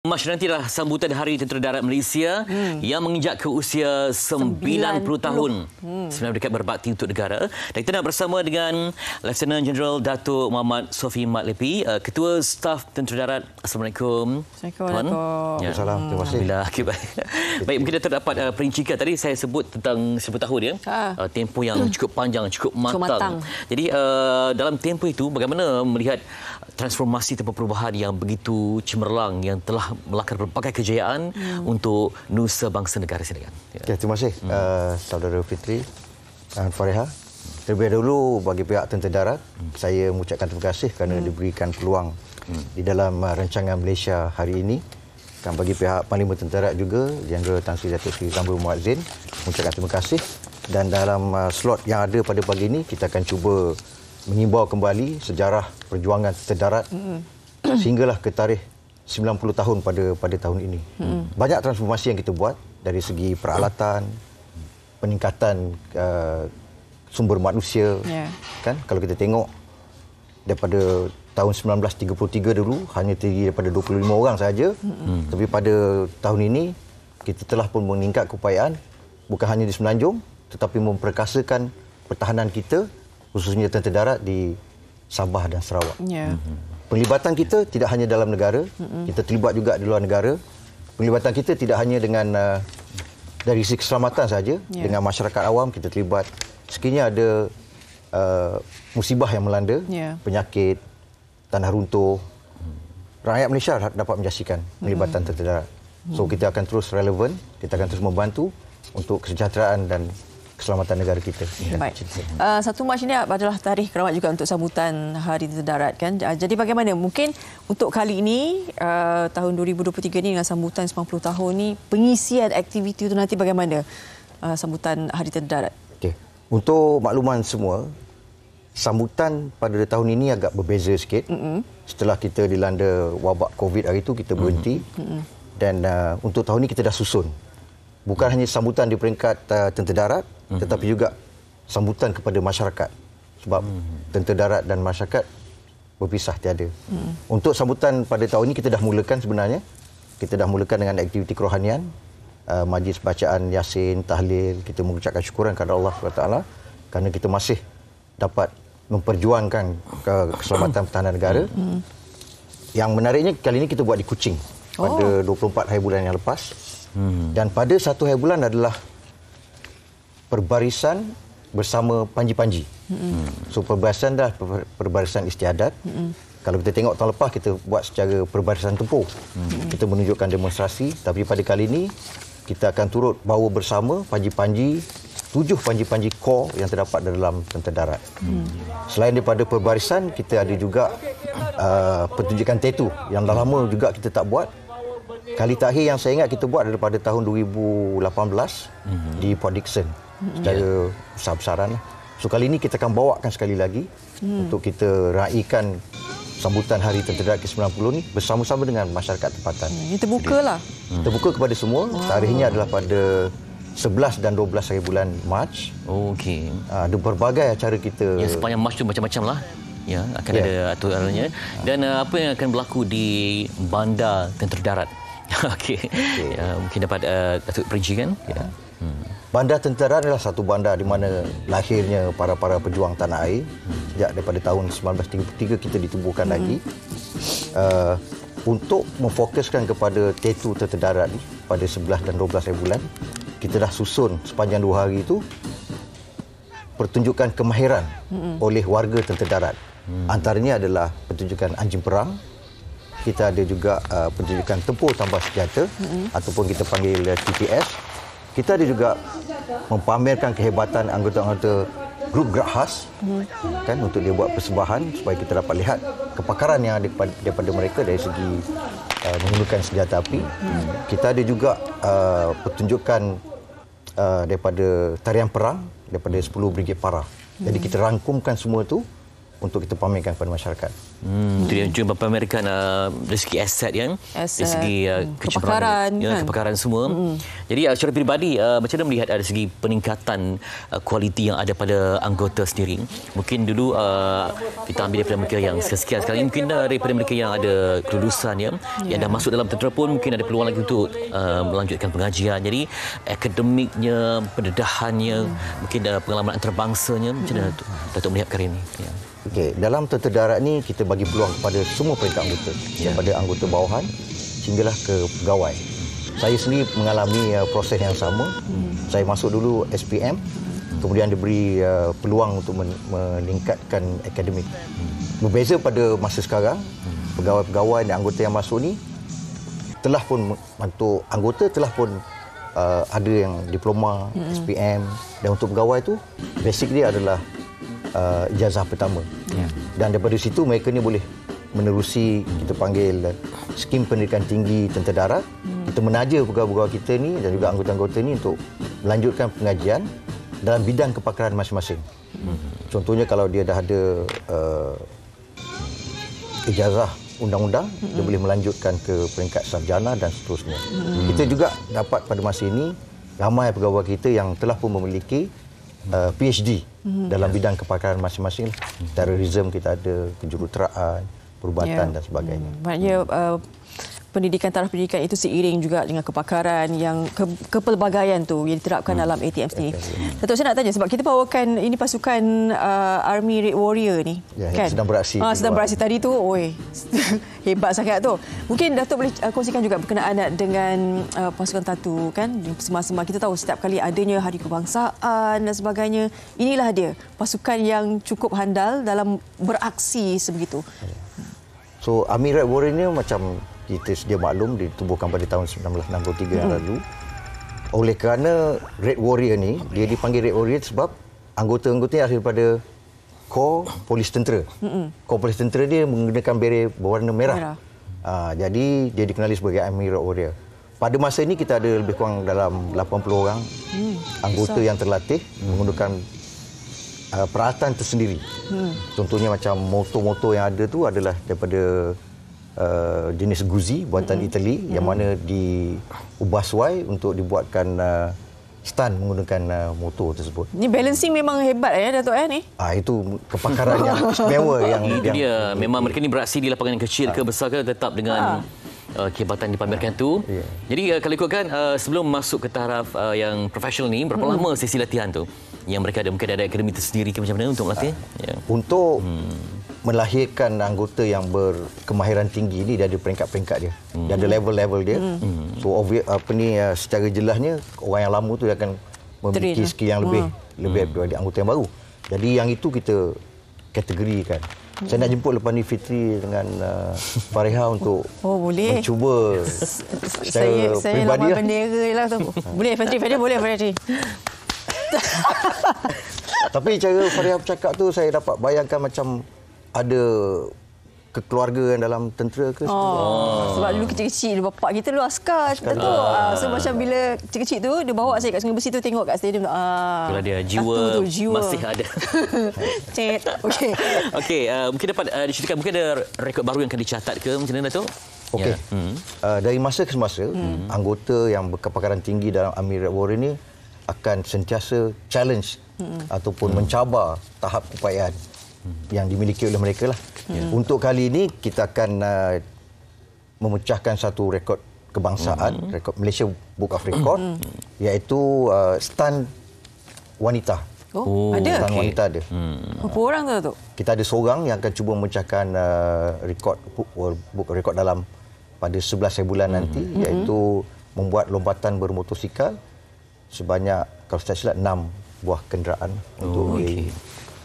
Masih nanti nantilah sambutan Hari Tentera Darat Malaysia hmm. yang menginjak ke usia 90, 90. tahun. Hmm. Sebenarnya dekat berbakti untuk negara. Dan kita nak bersama dengan Lieutenant General Datuk Muhammad Sofi Matlepi, eh, Ketua Staf Tentera Darat. Assalamualaikum. Assalamualaikum. Ya. Assalamualaikum. Terima kasih. Okay, baik. mungkin kita terdapat uh, eh, perincikan. Tadi saya sebut tentang 10 tahun. Ya. Ha. Uh, tempoh yang hmm. cukup panjang, cukup matang. Cukup matang. Jadi uh, dalam tempoh itu, bagaimana melihat transformasi tempoh perubahan yang begitu cemerlang yang telah melakar pelbagai kejayaan hmm. untuk nusa bangsa negara sini kan. Ya. Okay, terima kasih hmm. uh, saudara Fitri dan Fariha. Terlebih dahulu bagi pihak tentera darat, hmm. saya mengucapkan terima kasih kerana hmm. diberikan peluang hmm. di dalam uh, rancangan Malaysia hari ini. Dan bagi pihak Panglima Tentera juga, Jenderal Tan Sri Datuk Seri Zambul Muhammad Zain, mengucapkan terima kasih. Dan dalam uh, slot yang ada pada pagi ini, kita akan cuba mengimbau kembali sejarah perjuangan tentera darat hmm. sehinggalah ke tarikh 90 tahun pada pada tahun ini. Hmm. Banyak transformasi yang kita buat dari segi peralatan, peningkatan uh, sumber manusia. Yeah. Kan kalau kita tengok daripada tahun 1933 dulu hanya terdiri daripada 25 orang saja. Hmm. Tapi pada tahun ini kita telah pun meningkat keupayaan bukan hanya di Semenanjung tetapi memperkasakan pertahanan kita khususnya tentera darat di Sabah dan Sarawak. Yeah. Hmm. Penglibatan kita tidak hanya dalam negara, kita terlibat juga di luar negara. Penglibatan kita tidak hanya dengan uh, dari sisi keselamatan saja, yeah. dengan masyarakat awam kita terlibat. Sekiranya ada uh, musibah yang melanda, yeah. penyakit, tanah runtuh, rakyat Malaysia dapat menyaksikan penglibatan mm-hmm. tertentu. So kita akan terus relevan, kita akan terus membantu untuk kesejahteraan dan keselamatan negara kita. Ya. Baik. Uh, satu Mac ini adalah tarikh keramat juga untuk sambutan Hari Tentera Darat kan. Uh, jadi bagaimana mungkin untuk kali ini uh, tahun 2023 ini dengan sambutan 90 tahun ini pengisian aktiviti itu nanti bagaimana uh, sambutan Hari Tentera Darat? Okay. Untuk makluman semua, sambutan pada tahun ini agak berbeza sikit. Mm-mm. Setelah kita dilanda wabak COVID hari itu, kita berhenti. Mm-mm. Dan uh, untuk tahun ini kita dah susun. Bukan hanya sambutan di peringkat uh, tentera darat, Mhm. tetapi juga sambutan kepada masyarakat sebab mhm. tentera darat dan masyarakat berpisah tiada. Mhm. Untuk sambutan pada tahun ini kita dah mulakan sebenarnya kita dah mulakan dengan aktiviti kerohanian uh, majlis bacaan yasin tahlil kita mengucapkan syukuran kepada Allah SWT kerana kita masih dapat memperjuangkan keselamatan pertahanan negara. yang menariknya kali ini kita buat di Kuching pada 24 hari bulan yang lepas. Hmm. Dan pada satu hari bulan adalah perbarisan bersama panji-panji. Hmm. So perbarisan dah perbarisan istiadat. Hmm. Kalau kita tengok tahun lepas kita buat secara perbarisan tempur. Hmm. Kita menunjukkan demonstrasi tapi pada kali ini kita akan turut bawa bersama panji-panji tujuh panji-panji core yang terdapat dalam tentera darat. Hmm. Selain daripada perbarisan kita ada juga uh, pertunjukan tatu yang dah lama juga kita tak buat. Kali terakhir yang saya ingat kita buat daripada tahun 2018 hmm. di Port Dickson. Hmm secara yeah. besar-besaran. Lah. So kali ini kita akan bawakan sekali lagi hmm. untuk kita raikan sambutan Hari Tentera ke-90 ini bersama-sama dengan masyarakat tempatan. Ini hmm, terbuka lah. Hmm. Terbuka kepada semua. Wow. Tarikhnya adalah pada 11 dan 12 hari bulan Mac. Okey. Ah, ada berbagai acara kita. Ya, sepanjang Mac tu macam-macam lah. Ya, akan ya. ada aturannya. Dan uh, apa yang akan berlaku di bandar tentera darat. Okey. Okay. Ya, mungkin dapat uh, ah, Datuk Perinci kan? Ya. ya. Bandar Tentera adalah satu bandar di mana lahirnya para-para pejuang tanah air sejak daripada tahun 1933 kita ditubuhkan hmm lagi uh, untuk memfokuskan kepada tetu tertedarat ni pada 11 dan 12 bulan kita dah susun sepanjang dua hari itu pertunjukan kemahiran hmm oleh warga tertedarat hmm antaranya adalah pertunjukan anjing perang kita ada juga uh, pertunjukan tempur tambah senjata hmm ataupun kita panggil eh, TPS kita ada juga mempamerkan kehebatan anggota-anggota grup Grahas hmm. kan untuk dia buat persembahan supaya kita dapat lihat kepakaran yang ada daripada, mereka dari segi uh, menggunakan senjata api. Hmm. Kita ada juga uh, pertunjukan uh, daripada tarian perang daripada 10 brigade parah. Jadi kita rangkumkan semua tu untuk kita pamerkan kepada masyarakat. Hmm, itu yang cuba pamerkan uh, dari segi aset yang aset. dari segi uh, hmm, kepakaran, ya, kan? kepakaran semua. hmm Jadi uh, secara peribadi uh, macam mana melihat dari segi peningkatan uh, kualiti yang ada pada anggota sendiri? Mungkin dulu uh, kita ambil daripada mereka yang sekian sekarang mungkin uh, daripada mereka yang ada kelulusan ya, yeah. yang dah ya. masuk dalam tentera pun mungkin ada peluang lagi untuk uh, melanjutkan pengajian. Jadi akademiknya, pendedahannya, mm. mungkin uh, pengalaman antarabangsanya macam mana mm-hmm. Datuk melihat kali ini? Yeah. Okey, dalam tentera darat ni kita bagi peluang kepada semua peringkat anggota, daripada ya. anggota bawahan sehinggalah ke pegawai. Saya sendiri mengalami uh, proses yang sama. Hmm. Saya masuk dulu SPM, kemudian diberi uh, peluang untuk men- meningkatkan akademik. Hmm. Berbeza pada masa sekarang, hmm. pegawai-pegawai dan anggota yang masuk ni telah pun untuk anggota telah pun uh, ada yang diploma hmm. SPM dan untuk pegawai tu basic dia adalah uh, ijazah pertama. Yeah. Dan daripada situ mereka ni boleh menerusi hmm. kita panggil uh, skim pendidikan tinggi tentera darat. Hmm. Kita menaja pegawai-pegawai kita ni dan juga anggota-anggota ni untuk melanjutkan pengajian dalam bidang kepakaran masing-masing. Hmm. Contohnya kalau dia dah ada uh, ijazah undang-undang hmm. dia boleh melanjutkan ke peringkat sarjana dan seterusnya. Hmm. Kita juga dapat pada masa ini ramai pegawai kita yang telah pun memiliki uh, PhD mm-hmm. dalam yes. bidang kepakaran masing-masing. Mm-hmm. Terorisme kita ada, kejuruteraan, perubatan yeah. dan sebagainya. Hmm. Maknanya... Mm. Uh, pendidikan taraf pendidikan itu seiring juga dengan kepakaran yang ke, kepelbagaian tu yang diterapkan hmm. dalam ATM ni. Datuk saya nak tanya sebab kita bawakan ini pasukan uh, Army Red Warrior ni ya, kan. Yang sedang beraksi. Ah, sedang beraksi tadi tu oi. Hebat sangat tu. Mungkin Datuk boleh uh, kongsikan juga berkenaan dengan uh, pasukan tatu kan semasa kita tahu setiap kali adanya hari kebangsaan dan sebagainya inilah dia pasukan yang cukup handal dalam beraksi sebegitu. Ya. So Army Warrior ni macam kita sedia maklum ditubuhkan pada tahun 1963 hmm. yang lalu. Oleh kerana Red Warrior ni, okay. dia dipanggil Red Warrior sebab anggota-anggota yang akhir pada Kor Polis Tentera. Hmm. Kor Polis Tentera dia menggunakan beret berwarna merah. merah. Ha, jadi dia dikenali sebagai Army Red Warrior. Pada masa ini kita ada lebih kurang dalam 80 orang hmm. anggota so. yang terlatih hmm. menggunakan uh, peralatan tersendiri. Hmm. Contohnya macam motor-motor yang ada tu adalah daripada uh, jenis guzi buatan mm-hmm. Itali mm-hmm. yang hmm. mana diubah suai untuk dibuatkan uh, stand menggunakan uh, motor tersebut. Ini balancing memang hebat lah ya Datuk eh ni. Ah itu kepakaran yang mewah yang dia. Yang, dia yang, memang mereka ni beraksi di lapangan yang kecil ah. ke besar ke tetap dengan ah. Uh, kehebatan dipamerkan ya. tu. Ya. Jadi uh, kalau ikutkan uh, sebelum masuk ke taraf uh, yang profesional ni berapa hmm. lama sesi latihan tu yang mereka ada mungkin ada akademi tersendiri ke macam mana untuk latihan? Uh, ya. Untuk hmm melahirkan anggota yang berkemahiran tinggi ini dari peringkat-peringkat dia hmm. dia ada level-level dia hmm. hmm. so obvious, apa ni eh, secara jelasnya orang yang lama tu dia akan memiliki Trill. Lah. skill yang lebih hmm. lebih hmm. daripada anggota yang baru jadi yang itu kita kategorikan hmm. saya nak jemput lepas ni Fitri dengan uh, Fariha untuk oh, boleh. mencuba saya, saya peribadi. Saya lah. bendera lah tu. boleh, Fitri, Fitri, boleh, Fitri. Tapi cara Fariha bercakap tu saya dapat bayangkan macam ada Kekeluarga yang dalam tentera ke? Oh. Ah. Sebab dulu kecil-kecil, bapak kita dulu askar. askar tu. Ah, ah. So macam bila kecil-kecil tu, dia bawa saya kat Sungai Besi tu tengok kat stadium. Ah. Kalau dia jiwa, ah, tu, jiwa. masih ada. Cet. Okey. Okey, uh, mungkin dapat uh, diceritakan, mungkin ada rekod baru yang akan dicatat ke? Macam mana Dato'? Okey. Yeah. Ya. Hmm. Hmm. Uh, dari masa ke semasa, mm. anggota yang berkepakaran tinggi dalam Amir Red Warrior ini akan sentiasa challenge mm. ataupun mm. mencabar tahap upayaan. Hmm. yang dimiliki oleh mereka lah. Hmm. Yeah. Untuk kali ini kita akan uh, memecahkan satu rekod kebangsaan, mm-hmm. rekod Malaysia Book of Record hmm. iaitu uh, stand wanita. Oh, oh ada. Stand wanita ada. Hmm. Berapa orang tu tu? Kita ada seorang yang akan cuba memecahkan uh, rekod book uh, rekod dalam pada 11 bulan hmm nanti iaitu hmm membuat lompatan bermotosikal sebanyak kalau saya silap enam buah kenderaan oh, untuk okay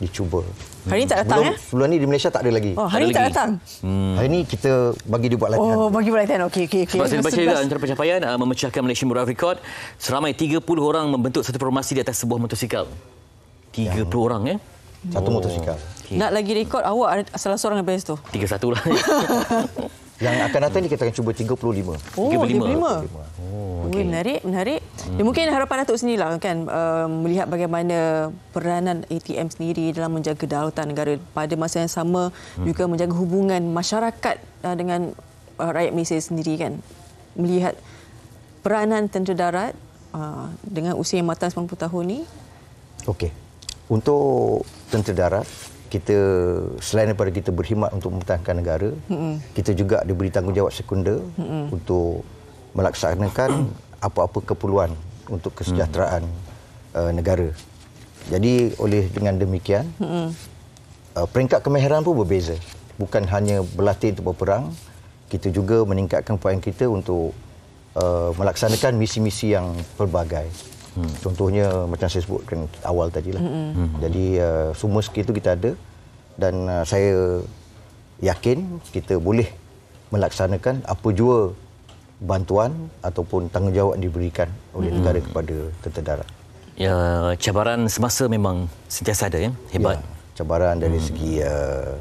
dicuba. Hari ni tak datang sebelum, eh? Sebelum ni di Malaysia tak ada lagi. Oh, hari ini tak datang. Hmm. Hari ini kita bagi dia buat latihan. Oh, bagi buat latihan. Okey, okey, okey. Sebab saya baca juga antara pencapaian uh, memecahkan Malaysian World Record seramai 30 orang membentuk satu formasi di atas sebuah motosikal. 30 ya. orang eh. Satu oh. motosikal. Okay. Nak lagi rekod awak salah seorang yang best tu. 31 lah. Yang akan datang ni kita akan cuba 35. Oh, 35. 35. Oh, hmm. okay. menarik, menarik. Hmm. Ya, mungkin harapan Datuk lah, kan uh, melihat bagaimana peranan ATM sendiri dalam menjaga daulatan negara pada masa yang sama hmm. juga menjaga hubungan masyarakat uh, dengan uh, rakyat Malaysia sendiri kan. Melihat peranan tentera darat uh, dengan usia yang matang 90 tahun ni. Okey. Untuk tentera darat kita selain daripada kita berkhidmat untuk mempertahankan negara, mm-hmm. kita juga diberi tanggungjawab sekunder mm-hmm. untuk melaksanakan apa-apa keperluan untuk kesejahteraan mm-hmm. uh, negara. Jadi oleh dengan demikian, mm-hmm. uh, peringkat kemahiran pun berbeza. Bukan hanya berlatih untuk berperang, kita juga meningkatkan poin kita untuk uh, melaksanakan misi-misi yang pelbagai. Hmm. Contohnya macam saya sebutkan awal tadi lah. Hmm, hmm. hmm. Jadi uh, semua skill itu kita ada dan uh, saya yakin kita boleh melaksanakan apa jua bantuan ataupun tanggungjawab diberikan oleh hmm. negara kepada tentera darat. Ya, cabaran semasa memang sentiasa ada ya. Hebat. Ya, cabaran dari hmm. segi uh,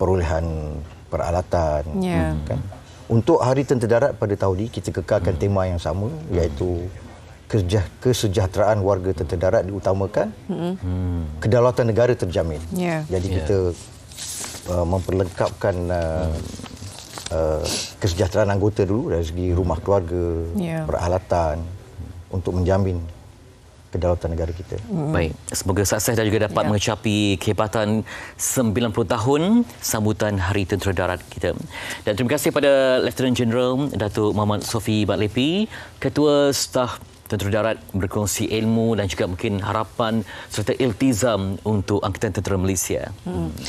perolehan peralatan yeah. kan. Untuk Hari Tentera Darat pada tahun ini kita kekalkan hmm. tema yang sama iaitu kerja, kesejahteraan warga tentera darat diutamakan, hmm. hmm. kedaulatan negara terjamin. Yeah. Jadi ya. kita yeah. uh, memperlengkapkan uh, uh, kesejahteraan anggota dulu dari segi rumah keluarga, yeah. peralatan untuk menjamin kedaulatan negara kita. Hmm. Baik, semoga sukses dan juga dapat ya. mengecapi kehebatan 90 tahun sambutan Hari Tentera Darat kita. Dan terima kasih kepada Lieutenant General Datuk Muhammad Sofi Batlepi, Ketua Staf Tentera Darat berkongsi ilmu dan juga mungkin harapan serta iltizam untuk Angkatan Tentera Malaysia. Hmm.